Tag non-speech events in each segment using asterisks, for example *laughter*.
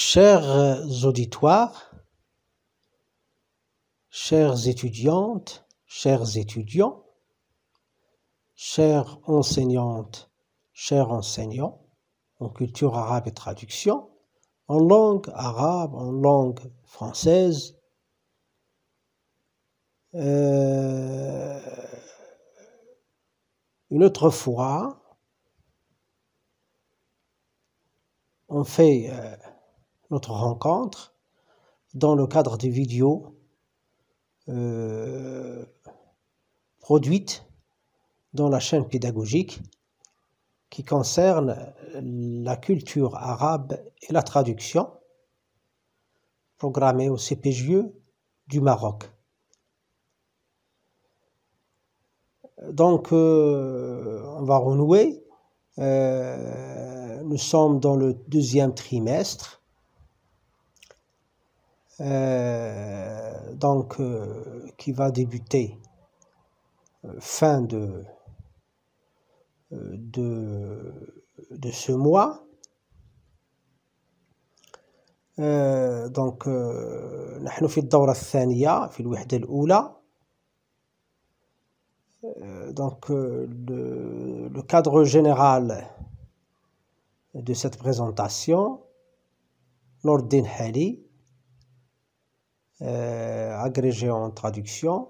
Chers auditoires, chères étudiantes, chers étudiants, chères enseignantes, chers enseignants, en culture arabe et traduction, en langue arabe, en langue française, euh, une autre fois, on fait euh, notre rencontre dans le cadre des vidéos euh, produites dans la chaîne pédagogique qui concerne la culture arabe et la traduction, programmée au CPGE du Maroc. Donc, euh, on va renouer. Euh, nous sommes dans le deuxième trimestre euh, donc, euh, qui va débuter euh, fin de, de, de ce mois. donc nous في la الثانية في الوحدة الأولى donc le, le, cadre général de cette présentation, Nordin Hali, euh, agrégé en traduction,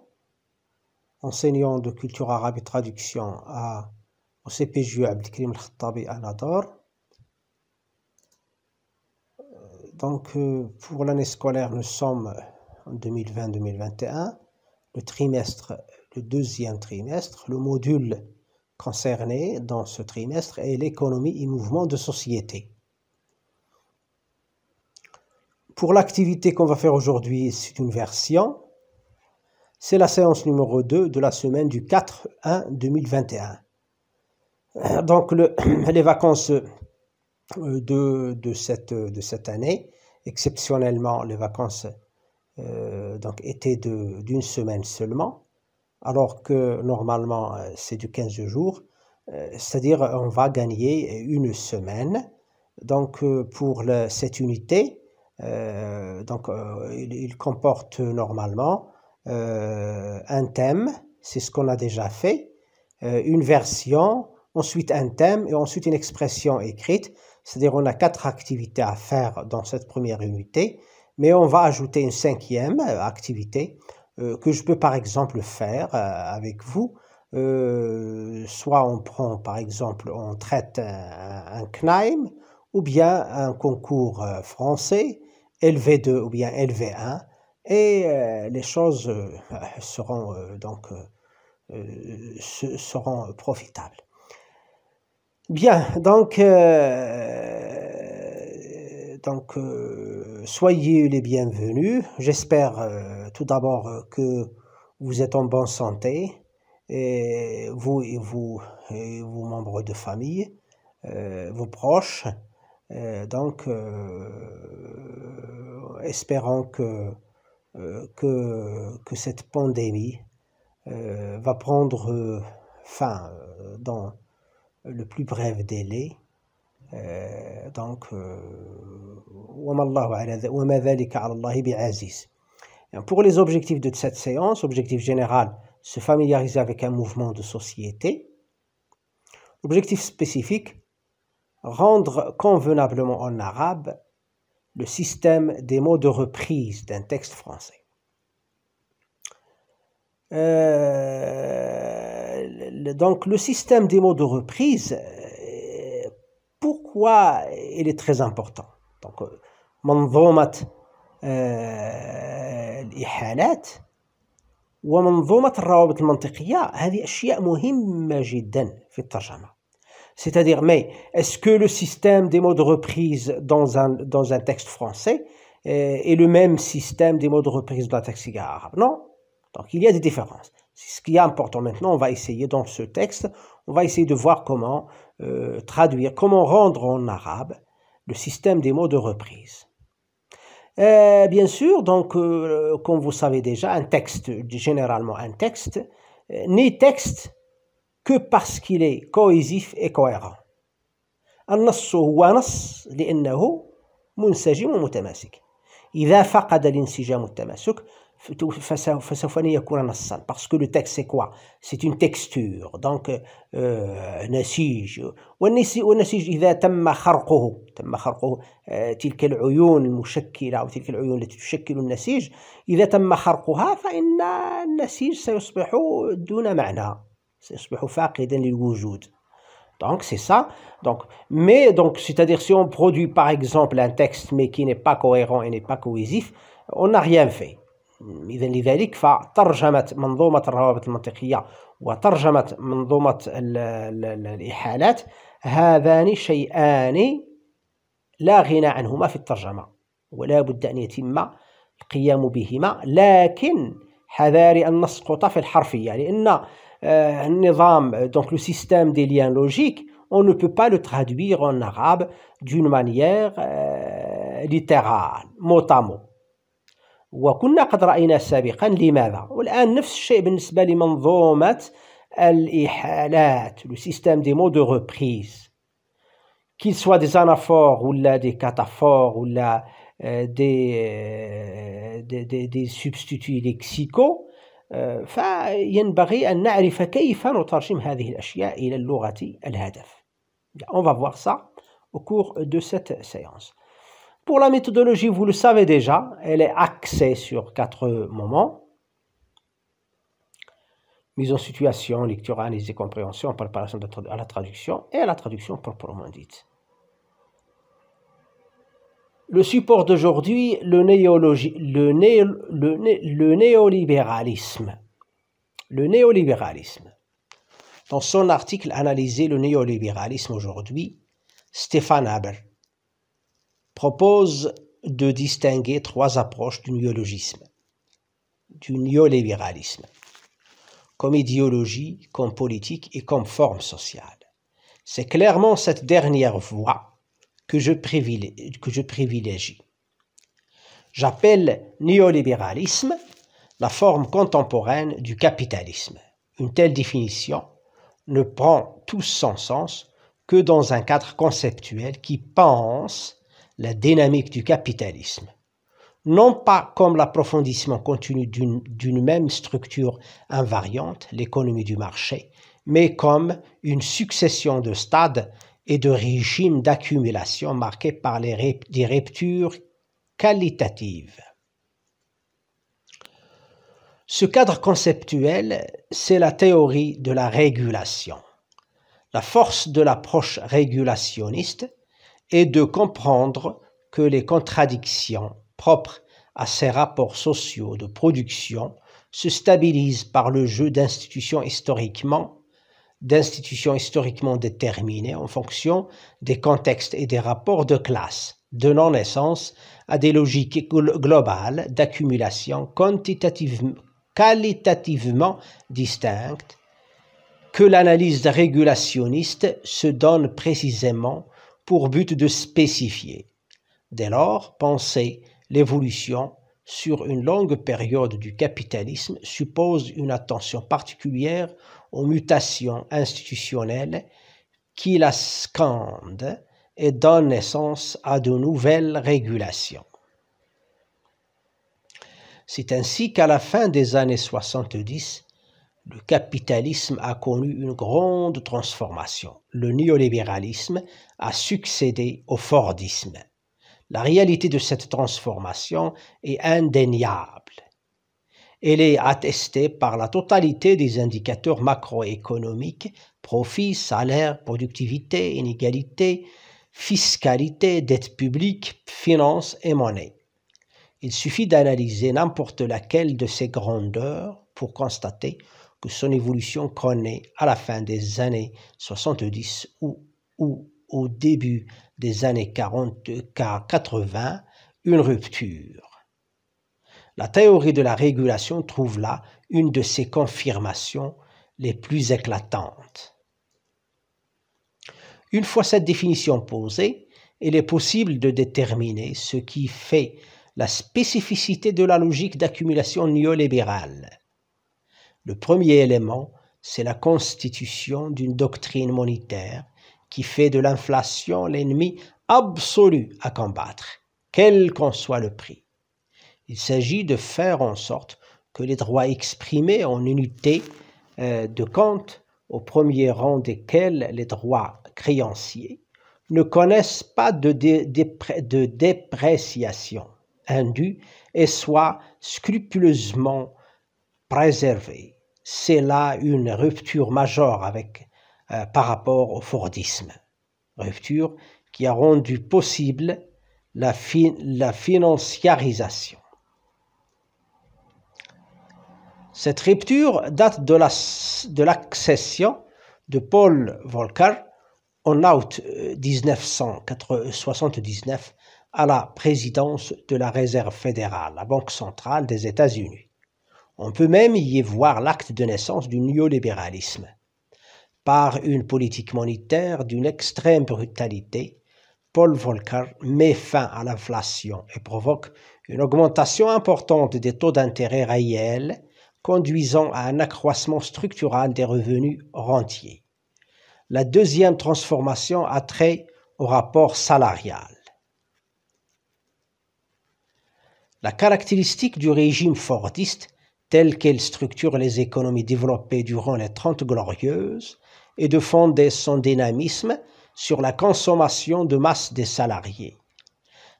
enseignant de culture arabe et traduction à, au CPJU Abdelkrim Al-Khattabi euh, Donc, euh, pour l'année scolaire, nous sommes en 2020-2021, le trimestre, le deuxième trimestre, le module concerné dans ce trimestre est l'économie et mouvement de société. Pour l'activité qu'on va faire aujourd'hui, c'est une version. C'est la séance numéro 2 de la semaine du 4-1-2021. Euh, donc *clears throat* les vacances euh, de, cette, euh, de cette année, exceptionnellement les vacances donc étaient d'une semaine seulement, alors que normalement c'est du 15 jours, c'est-à-dire on va gagner une semaine. Donc pour cette unité, euh, donc, euh, il, comporte normalement euh, un thème, c'est ce qu'on a déjà fait, une version, ensuite un thème et ensuite une expression écrite. C'est-à-dire on a quatre activités à faire dans cette première unité, mais on va ajouter une cinquième activité que je peux par exemple faire avec vous. soit on prend par exemple, on traite un, un ou bien un concours français LV2 ou bien LV1 et euh, les choses euh, *laughs* seront euh, donc seront profitables. Bien, donc donc soyez les bienvenus. J'espère tout d'abord que vous êtes en bonne santé et vous et vous et vos membres de famille, vos proches euh, donc, euh, espérons euh, que, que, cette pandémie va prendre fin dans le plus bref délai. donc, pour les objectifs de cette séance, objectif général, se familiariser avec un mouvement de société. Objectif spécifique, rendre convenablement en arabe le système des mots de reprise d'un texte français. Euh, donc le système des mots de reprise, euh, pourquoi il est très important Donc, منظومه الإحالات ومنظومة الروابط المنطقية هذه أشياء مهمة جدا في الترجمة c'est-à-dire, mais est-ce que le système des mots de reprise dans un, dans un texte français eh, est, le même système des mots de reprise dans un texte arabe Non. Donc il y a des différences. C'est ce qui est important maintenant. On va essayer dans ce texte, on va essayer de voir comment euh, traduire, comment rendre en arabe le système des mots de reprise. Eh, bien sûr, donc, euh, comme vous savez déjà, un texte, généralement un texte, euh, ni texte que parce qu'il est cohésif et cohérent النص هو نص لأنه منسجم ومتماسك إذا فقد الانسجام والتماسك فسوف يكون نصا باسكو لو تكست سي كوا سي اون تكستور دونك نسيج والنسيج اذا تم خرقه تم خرقه آه، تلك العيون المشكله او تلك العيون التي تشكل النسيج اذا تم خرقها فان النسيج سيصبح دون معنى سيصبح فاقدا للوجود دونك سي ça. دونك مي دونك سي تادير سي اون برودوي produit اكزومبل ان un مي mais qui n'est pas cohérent et n'est pas cohésif, on n'a rien إذا لذلك فترجمة منظومة الروابط المنطقية وترجمة منظومة ال ال ال الإحالات هذان شيئان لا غنى عنهما في الترجمة ولا بد أن يتم القيام بهما لكن حذاري أن نسقط في الحرفية يعني لأن Euh, donc le système des liens logiques, on ne peut pas le traduire en arabe d'une manière euh, littérale, mot à mot. وكنا قد رأينا سابقا لماذا والآن نفس الشيء بالنسبة لمنظومة le système des mots de reprise qu'il soient des anaphores ou des cataphores ou euh, des substituts lexicaux on va voir ça au cours de cette séance. Pour la méthodologie, vous le savez déjà, elle est axée sur quatre moments. Mise en situation, lecture, analyse et compréhension, préparation à la traduction et à la traduction proprement dite le support d'aujourd'hui, le, le, le, le, néolibéralisme. Le néolibéralisme. Dans son article Analyser le néolibéralisme aujourd'hui, Stéphane Haber propose de distinguer trois approches du néologisme, du néolibéralisme, comme idéologie, comme politique et comme forme sociale. C'est clairement cette dernière voie que je privilégie. J'appelle néolibéralisme la forme contemporaine du capitalisme. Une telle définition ne prend tout son sens que dans un cadre conceptuel qui pense la dynamique du capitalisme, non pas comme l'approfondissement continu d'une même structure invariante, l'économie du marché, mais comme une succession de stades et de régimes d'accumulation marqués par les des ruptures qualitatives. Ce cadre conceptuel, c'est la théorie de la régulation. La force de l'approche régulationniste est de comprendre que les contradictions propres à ces rapports sociaux de production se stabilisent par le jeu d'institutions historiquement d'institutions historiquement déterminées en fonction des contextes et des rapports de classe, donnant naissance à des logiques globales d'accumulation qualitativement distinctes que l'analyse régulationniste se donne précisément pour but de spécifier. Dès lors, penser l'évolution sur une longue période du capitalisme suppose une attention particulière aux mutations institutionnelles qui la scandent et donnent naissance à de nouvelles régulations. C'est ainsi qu'à la fin des années 70, le capitalisme a connu une grande transformation. Le néolibéralisme a succédé au Fordisme. La réalité de cette transformation est indéniable. Elle est attestée par la totalité des indicateurs macroéconomiques, profit, salaire, productivité, inégalité, fiscalité, dette publique, finances et monnaie. Il suffit d'analyser n'importe laquelle de ces grandeurs pour constater que son évolution connaît à la fin des années 70 ou, ou au début des années 40, 80 une rupture. La théorie de la régulation trouve là une de ses confirmations les plus éclatantes. Une fois cette définition posée, il est possible de déterminer ce qui fait la spécificité de la logique d'accumulation néolibérale. Le premier élément, c'est la constitution d'une doctrine monétaire qui fait de l'inflation l'ennemi absolu à combattre, quel qu'en soit le prix. Il s'agit de faire en sorte que les droits exprimés en unité euh, de compte, au premier rang desquels les droits créanciers, ne connaissent pas de, dépréciation indue et soient scrupuleusement préservés. C'est là une rupture majeure avec, euh, par rapport au Fordisme. Rupture qui a rendu possible la financiarisation Cette rupture date de l'accession de, Paul Volcker en août 1979 euh, à la présidence de la Réserve fédérale, la Banque centrale des États-Unis. On peut même y voir l'acte de naissance du néolibéralisme. Par une politique monétaire d'une extrême brutalité, Paul Volcker met fin à l'inflation et provoque une augmentation importante des taux d'intérêt réels conduisant à un accroissement structural des revenus rentiers. La deuxième transformation a trait au rapport salarial. La caractéristique du régime fordiste, telle qu'elle structure les économies développées durant les Trente Glorieuses, est de fonder son dynamisme sur la consommation de masse des salariés.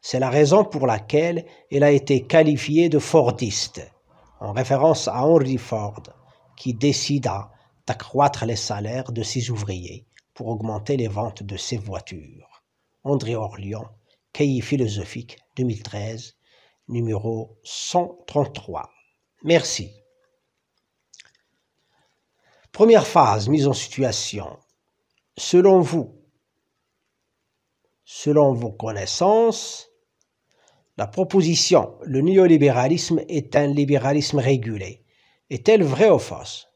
C'est la raison pour laquelle elle a été qualifiée de fordiste en référence à Henry Ford, qui décida d'accroître les salaires de ses ouvriers pour augmenter les ventes de ses voitures. André Orlion, Cahiers philosophique 2013, numéro 133. Merci. Première phase, mise en situation. Selon vous, selon vos connaissances, la proposition le néolibéralisme est un libéralisme régulé est-elle vraie ou fausse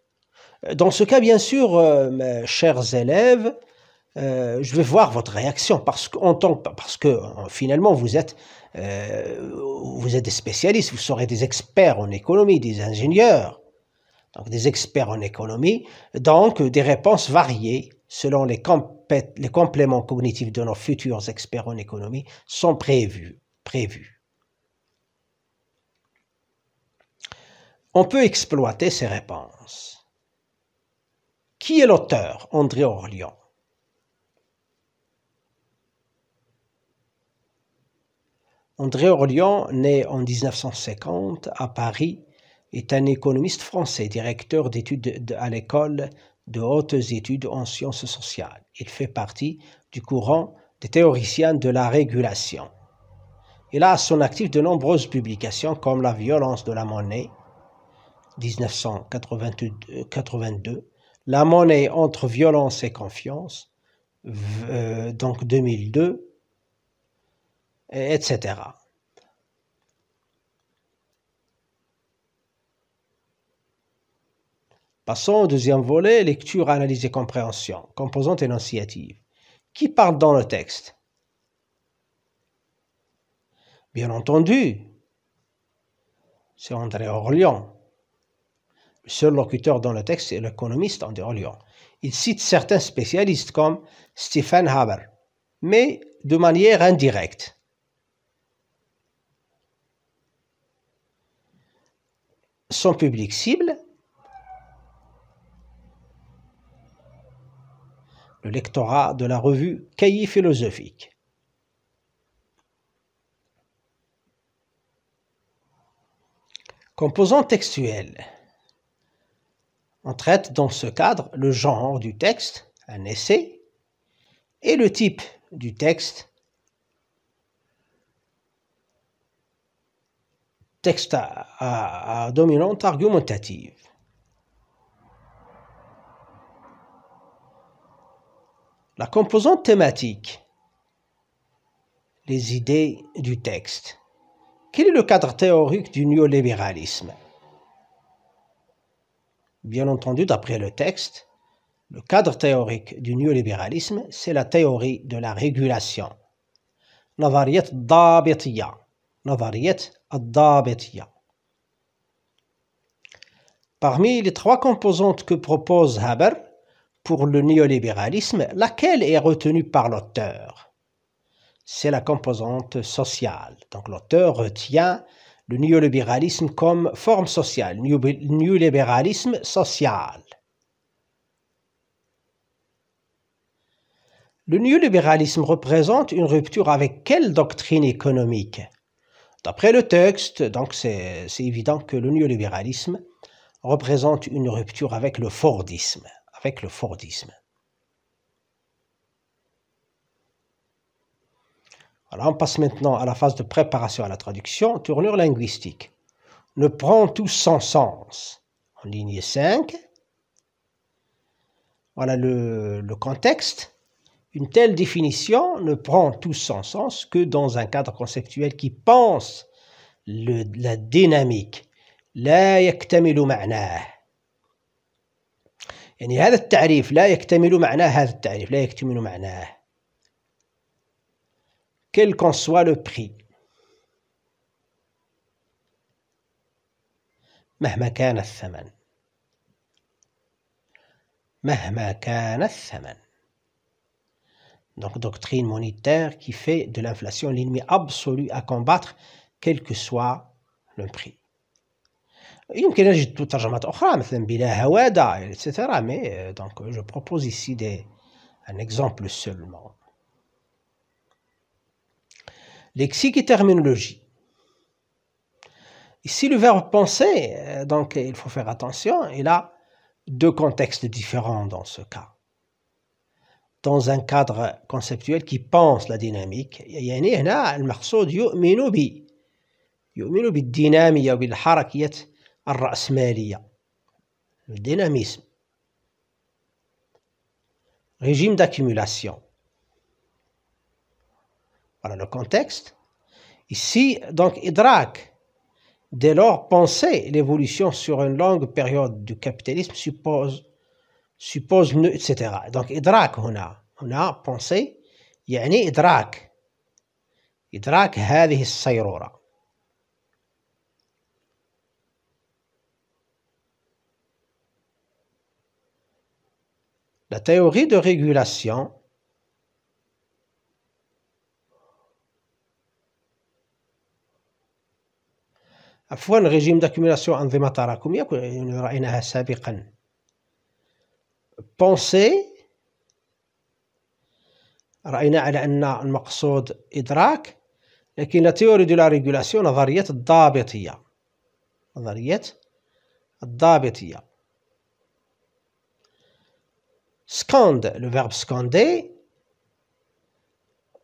Dans ce cas, bien sûr, euh, chers élèves, euh, je vais voir votre réaction parce que, tant parce que euh, finalement vous êtes, vous êtes des spécialistes, vous serez des experts en économie, des ingénieurs, donc des experts en économie, donc des réponses variées selon les, les compléments cognitifs de nos futurs experts en économie sont prévues. On peut exploiter ces réponses. Qui est l'auteur André Orléans André Orléans, né en 1950 à Paris, est un économiste français, directeur d'études à l'école de hautes études en sciences sociales. Il fait partie du courant des théoriciens de la régulation. Il a à son actif de nombreuses publications comme La violence de la monnaie, 1982, La monnaie entre violence et confiance, euh, donc 2002, etc. Passons au deuxième volet, lecture, analyse et compréhension, composante énonciative. Qui parle dans le texte Bien entendu, c'est André Orléans. Le seul locuteur dans le texte est l'économiste André Orléans. Il cite certains spécialistes comme Stephen Haber, mais de manière indirecte. Son public cible, le lectorat de la revue Cahiers philosophique. Composant textuel. On traite dans ce cadre le genre du texte, un essai, et le type du texte, texte à, à dominante argumentative. La composante thématique, les idées du texte. Quel est le cadre théorique du néolibéralisme Bien entendu, d'après le texte, le cadre théorique du néolibéralisme, c'est la théorie de la régulation. Parmi les trois composantes que propose Haber pour le néolibéralisme, laquelle est retenue par l'auteur c'est la composante sociale. Donc l'auteur retient le néolibéralisme comme forme sociale, néolibéralisme social. Le néolibéralisme représente une rupture avec quelle doctrine économique D'après le texte, donc c'est évident que le néolibéralisme représente une rupture avec le Fordisme, avec le Fordisme. Alors on passe maintenant à la phase de préparation à la traduction, tournure linguistique. Ne prend tout son sens. En ligne 5, voilà le, contexte. Une telle définition ne prend tout son sens que dans un cadre conceptuel qui pense la dynamique. لا يكتمل معناه يعني هذا التعريف لا يكتمل معناه هذا التعريف لا يكتمل quel qu'en soit le prix. مهما كان الثمن مهما كان الثمن Donc doctrine monétaire qui fait de l'inflation l'ennemi absolu à combattre quel que soit le prix. يمكن نجد ترجمات مثلا بلا هواده etc. Mais euh, donc je propose ici des, un exemple seulement. Lexique et terminologie. Ici, le verbe penser, euh, donc il faut faire attention, il a deux contextes différents dans ce cas. Dans un cadre conceptuel qui pense la dynamique, il y a يؤمن ب de بالدينامية le dynamisme. Régime d'accumulation. Voilà le contexte. Ici, donc, Idrak, dès lors, penser l'évolution sur une longue période du capitalisme suppose, suppose etc. Donc, Idrak, on a, on a pensé, يعني إدراك إدراك هذه La théorie de régulation Il a un régime d'accumulation en vématara comme il y a une raine à sa vie. Penser, raine vu un maxot et et est la théorie de la régulation, la variété d'abéthiya. La variété d'abéthiya. Scande, le verbe scander,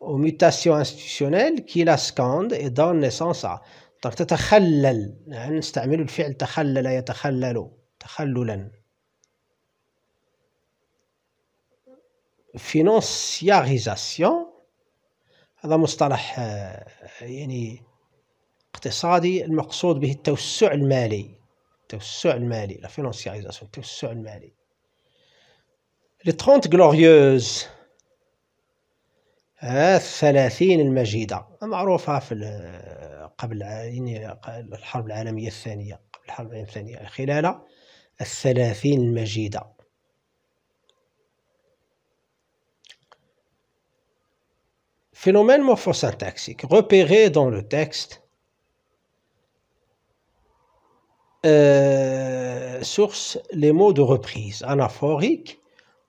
aux mutations institutionnelles qui la scande et donne naissance à... طب تتخلل يعني نستعمل الفعل تخلل يتخلل تخللا فينونسياغيزاسيون هذا مصطلح آه، يعني اقتصادي المقصود به التوسع المالي التوسع المالي لا فينونسياغيزاسيون التوسع المالي لي 30 غلوريوز الثلاثين المجيدة معروفة في قبل يعني الحرب العالمية الثانية قبل الحرب العالمية الثانية خلال الثلاثين المجيدة فينومين morphosyntaxique غوبيغي دون لو texte. Euh, سورس لي مو دو reprise انافوريك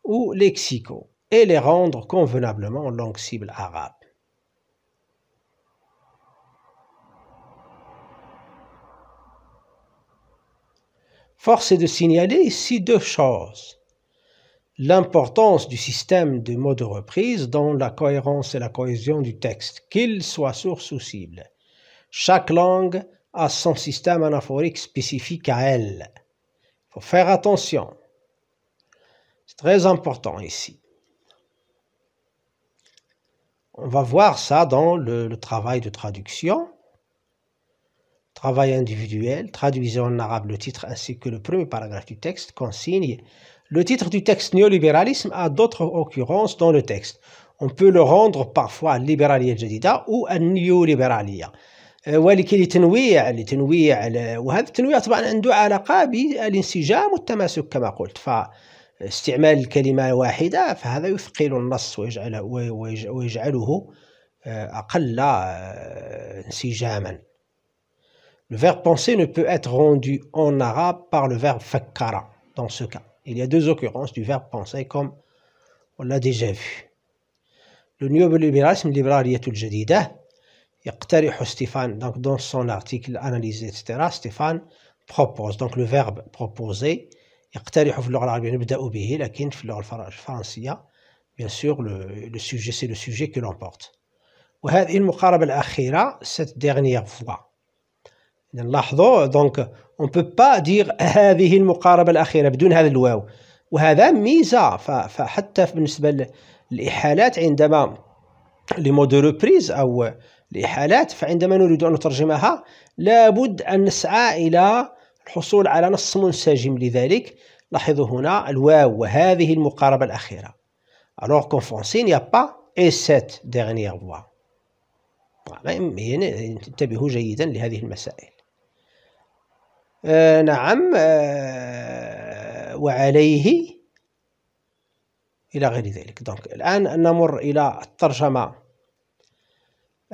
ou lexicaux. et les rendre convenablement langue cible arabe. Force est de signaler ici deux choses. L'importance du système de mots de reprise dans la cohérence et la cohésion du texte, qu'il soit source ou cible. Chaque langue a son système anaphorique spécifique à elle. Il faut faire attention. C'est très important ici. On va voir ça dans le, travail de traduction, travail individuel, traduisez en arabe le titre ainsi que le premier paragraphe du texte, consigne le titre du texte néolibéralisme a d'autres occurrences dans le texte. On peut le rendre parfois libéralia jadida ou néolibéralia. Euh, ولكن le verbe penser ne peut être rendu en arabe par le verbe fakkara dans ce cas. Il y a deux occurrences du verbe penser comme on l'a déjà vu. Le libéralisme libéral Stéphane, donc dans son article analysé, etc., Stéphane propose, donc le verbe proposer يقترحوا في اللغة العربية نبدأ به لكن في اللغة الفرنسية بيان سور لو سوجي سي لو سوجي كي لومبورت وهذه المقاربة الأخيرة سيت ديغنييغ فوا نلاحظوا دونك اون بو با دير هذه المقاربة الأخيرة بدون هذا الواو وهذا ميزة فحتى بالنسبة للإحالات عندما لي مود ريبريز أو الإحالات فعندما نريد أن نترجمها لابد أن نسعى إلى الحصول على نص منسجم لذلك لاحظوا هنا الواو وهذه المقاربة الأخيرة alors qu'en français il n'y a pas et cette dernière voix يعني انتبهوا جيدا لهذه المسائل آه نعم آه وعليه إلى غير ذلك دونك الآن نمر إلى الترجمة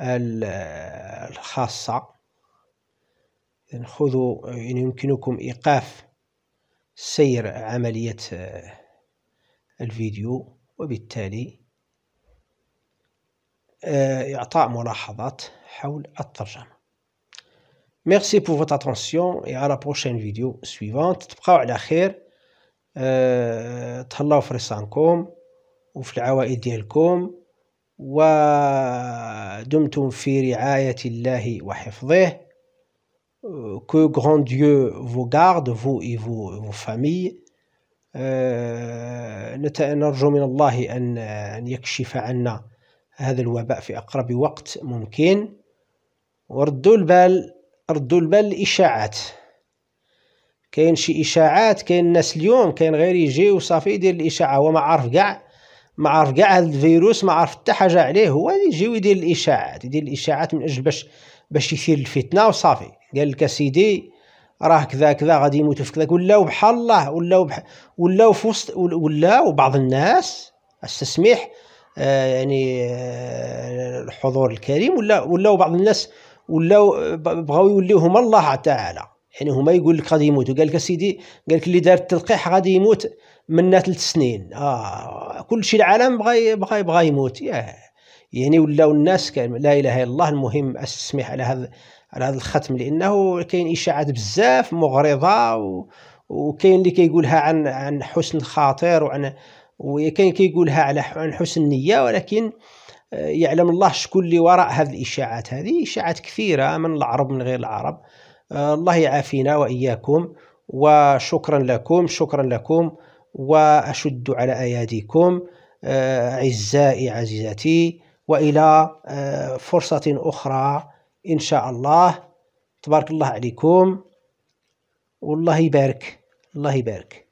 الخاصة إذا يعني خذوا إن يعني يمكنكم إيقاف سير عملية آه، الفيديو وبالتالي آه، إعطاء ملاحظات حول الترجمة Merci pour votre attention et à la prochaine vidéo suivante تبقاو على خير آه، تهلاو في رصانكم وفي العوائد ديالكم ودمتم في رعاية الله وحفظه Euh, que grand Dieu vous garde vous et vos, vos familles euh, نرجو من الله أن يكشف عنا هذا الوباء في أقرب وقت ممكن وردوا البال ردوا البال الإشاعات كاين شي إشاعات كاين الناس اليوم كاين غير يجي وصافي يدير الإشاعة هو ما عارف قاع ما عرف كاع هذا الفيروس ما عرف حتى حاجه عليه هو يجي ويدير الاشاعات يدير الاشاعات من اجل باش باش يثير الفتنه وصافي قال لك اسيدي راه كذا كذا غادي يموتوا في كذا ولاو بحال الله ولاو بح... ولاو في وسط ولاو بعض الناس استسميح آه يعني آه الحضور الكريم ولا ولاو بعض الناس ولاو بغاو يوليو هما الله تعالى يعني هما يقول لك غادي يموتوا قال لك اسيدي قال لك اللي دار التلقيح غادي يموت من ثلاث سنين اه كل شيء العالم بغى بغى يبغى يموت ياه يعني ولاو الناس كان لا اله الا الله المهم استسمح على هذا على هذا الختم لانه كاين اشاعات بزاف مغرضه وكاين اللي كيقولها عن عن حسن خاطر وعن وكاين كيقولها على عن حسن نيه ولكن آه، يعلم الله شكون اللي وراء هذه الاشاعات هذه اشاعات كثيره من العرب من غير العرب آه، الله يعافينا واياكم وشكرا لكم شكرا لكم وأشد على أياديكم آه، أعزائي عزيزتي وإلى آه، فرصة أخرى إن شاء الله تبارك الله عليكم والله يبارك الله يبارك